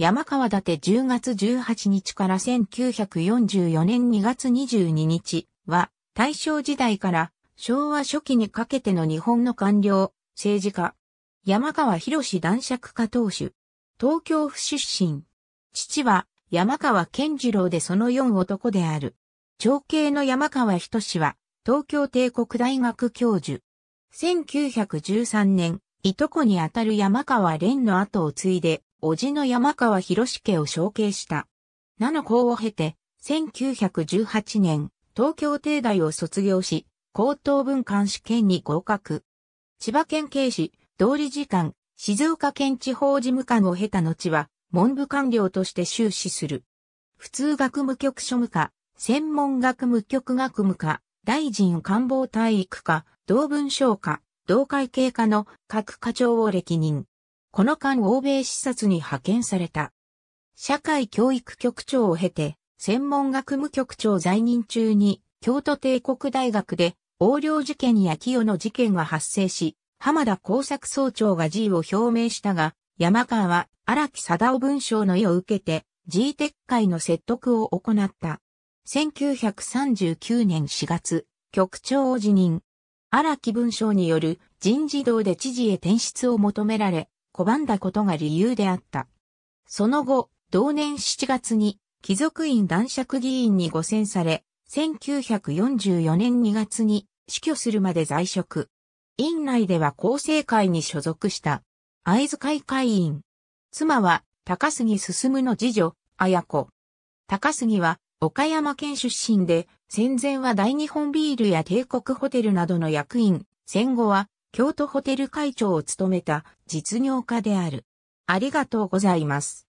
山川立達10月18日から1944年2月22日は、大正時代から昭和初期にかけての日本の官僚、政治家、山川博男爵家当主、東京府出身。父は山川健次郎でその4男である。長兄の山川仁は、東京帝国大学教授。1913年、いとこにあたる山川蓮の後を継いで、叔父の山川博家を承継した。七校を経て、1918年、東京帝大を卒業し、高等文官試験に合格。千葉県警視、道理次官、静岡県地方事務官を経た後は、文部官僚として修士する。普通学務局庶務課、専門学務局学務課、大臣官房体育課、同文章課、同会計課の各課長を歴任。この間欧米視察に派遣された。社会教育局長を経て、専門学務局長在任中に、京都帝国大学で、横領事件や清野事件が発生し、浜田工作総長が G を表明したが、山川は荒木貞夫文章の意を受けて、G 撤回の説得を行った。1939年4月、局長を辞任。荒木文章による人事堂で知事へ転出を求められ、拒んだことが理由であった。その後、同年7月に貴族院男爵議員に誤選され、1944年2月に死去するまで在職。院内では厚生会に所属した。会津会会員。妻は高杉進の次女、綾子。高杉は岡山県出身で、戦前は大日本ビールや帝国ホテルなどの役員、戦後は京都ホテル会長を務めた実業家である。ありがとうございます。